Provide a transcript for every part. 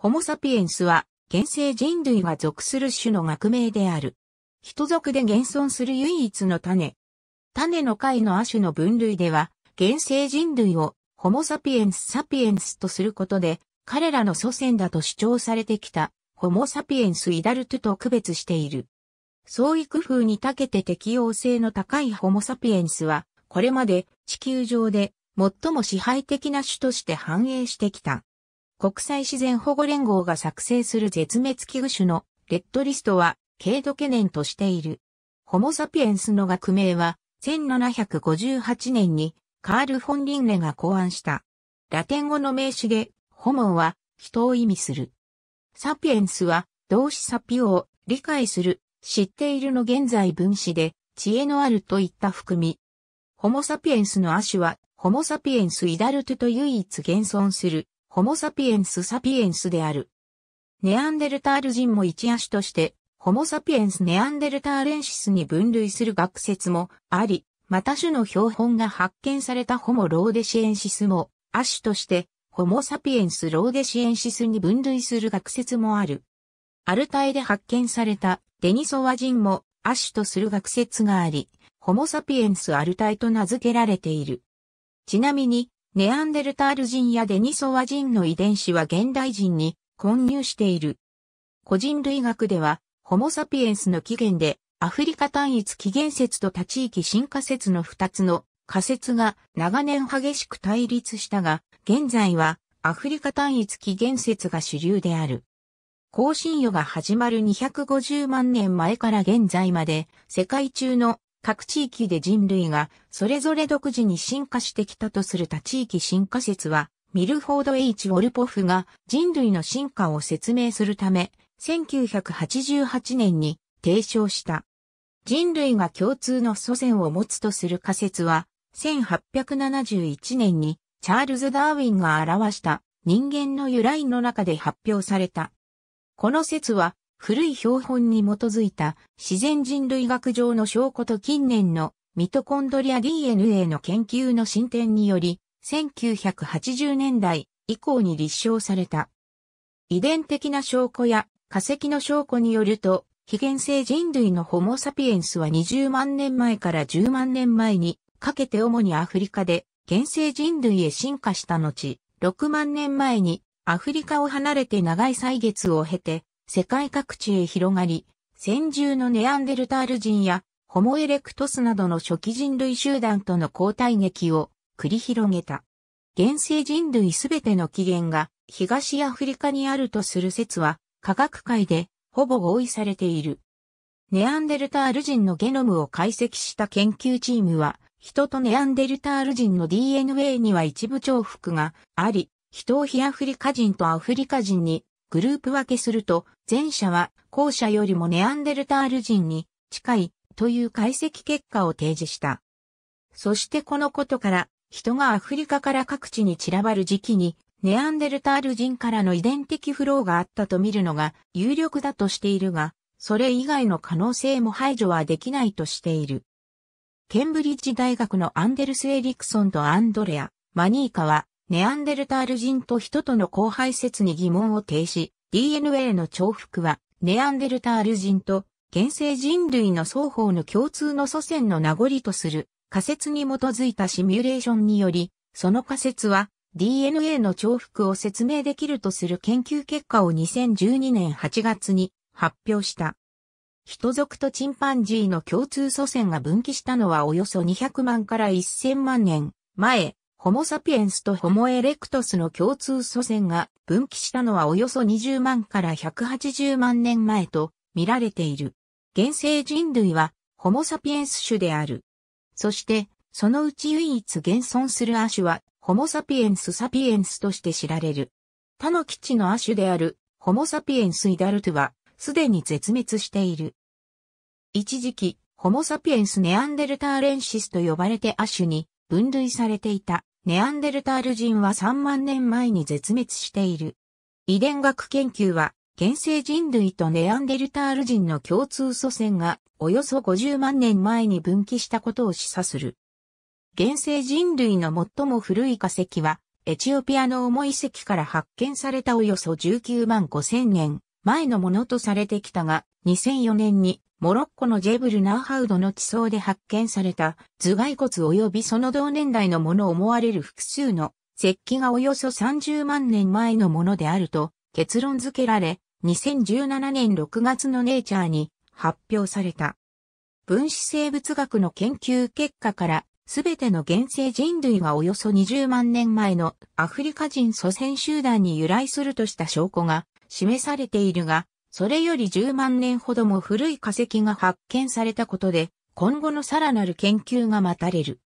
ホモサピエンスは、現世人類が属する種の学名である。人族で現存する唯一の種。種の貝の亜種の分類では、現世人類をホモサピエンスサピエンスとすることで、彼らの祖先だと主張されてきた、ホモサピエンスイダルトと区別している。創意工夫に長けて適応性の高いホモサピエンスは、これまで地球上で最も支配的な種として繁栄してきた。国際自然保護連合が作成する絶滅危惧種のレッドリストは軽度懸念としている。ホモサピエンスの学名は1758年にカール・フォン・リンネが考案した。ラテン語の名詞でホモは人を意味する。サピエンスは動詞サピオを理解する、知っているの現在分詞で知恵のあるといった含み。ホモサピエンスの亜種はホモサピエンスイダルトと唯一現存するホモサピエンスサピエンスである。ネアンデルタール人も一亜種として、ホモサピエンスネアンデルターレンシスに分類する学説もあり、また種の標本が発見されたホモローデシエンシスも、亜種として、ホモサピエンスローデシエンシスに分類する学説もある。アルタイで発見されたデニソワ人も亜種とする学説があり、ホモサピエンスアルタイと名付けられている。ちなみに、ネアンデルタール人やデニソワ人の遺伝子は現代人に混入している。個人類学では、ホモサピエンスの起源で、アフリカ単一起源説と他地域進化説の二つの仮説が長年激しく対立したが、現在はアフリカ単一起源説が主流である。更新予が始まる250万年前から現在まで世界中の各地域で人類がそれぞれ独自に進化してきたとする他地域進化説は、ミルフォード・チウォルポフが人類の進化を説明するため、1988年に提唱した。人類が共通の祖先を持つとする仮説は、1871年にチャールズ・ダーウィンが表した人間の由来の中で発表された。この説は古い標本に基づいた自然人類学上の証拠と近年のミトコンドリア DNA の研究の進展により、1980年代以降に立証された。遺伝的な証拠や化石の証拠によると、非現世人類のホモサピエンスは20万年前から10万年前にかけて主にアフリカで現世人類へ進化した後、6万年前にアフリカを離れて長い歳月を経て世界各地へ広がり、先住のネアンデルタール人やホモエレクトスなどの初期人類集団との交代劇を繰り広げた。現世人類すべての起源が東アフリカにあるとする説は科学界でほぼ合意されている。ネアンデルタール人のゲノムを解析した研究チームは、人とネアンデルタール人の DNA には一部重複があり、人を非アフリカ人とアフリカ人にグループ分けすると、前者は後者よりもネアンデルタール人に近いという解析結果を提示した。そしてこのことから、人がアフリカから各地に散らばる時期に、ネアンデルタール人からの遺伝的フローがあったと見るのが有力だとしているが、それ以外の可能性も排除はできないとしている。ケンブリッジ大学のアンデルス・エリクソンとアンドレア、マニーカは、ネアンデルタール人と人との交配説に疑問を呈し、DNA の重複は、ネアンデルタール人と現世人類の双方の共通の祖先の名残とする仮説に基づいたシミュレーションにより、その仮説は DNA の重複を説明できるとする研究結果を2012年8月に発表した。人族とチンパンジーの共通祖先が分岐したのはおよそ200万から1000万年前、ホモサピエンスとホモエレクトスの共通祖先が分岐したのはおよそ20万から180万年前と見られている。現世人類はホモサピエンス種である。そして、そのうち唯一現存する亜種はホモサピエンスサピエンスとして知られる。他の基地の亜種であるホモサピエンスイダルトはすでに絶滅している。一時期、ホモサピエンスネアンデルターレンシスと呼ばれて亜種に分類されていた。ネアンデルタール人は3万年前に絶滅している。遺伝学研究は、現世人類とネアンデルタール人の共通祖先が、およそ50万年前に分岐したことを示唆する。現世人類の最も古い化石は、エチオピアの重い遺跡から発見されたおよそ19万5千年前のものとされてきたが、2004年にモロッコのジェブル・ナーハウドの地層で発見された頭蓋骨及びその同年代のもの思われる複数の石器がおよそ30万年前のものであると結論付けられ、2017年6月のネイチャーに発表された。分子生物学の研究結果から、すべての現世人類がおよそ20万年前のアフリカ人祖先集団に由来するとした証拠が示されているが、それより10万年ほども古い化石が発見されたことで、今後のさらなる研究が待たれる。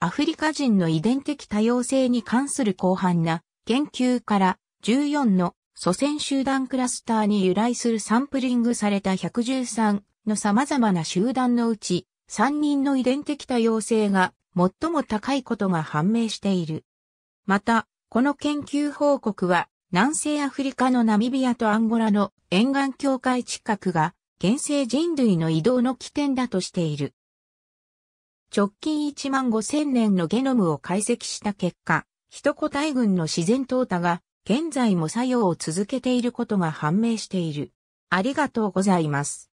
アフリカ人の遺伝的多様性に関する広範な研究から14の祖先集団クラスターに由来するサンプリングされた113の様々な集団のうち3人の遺伝的多様性が最も高いことが判明している。また、この研究報告は南西アフリカのナミビアとアンゴラの沿岸境界近くが現世人類の移動の起点だとしている。直近1万5000年のゲノムを解析した結果、一個体群の自然淘汰が現在も作用を続けていることが判明している。ありがとうございます。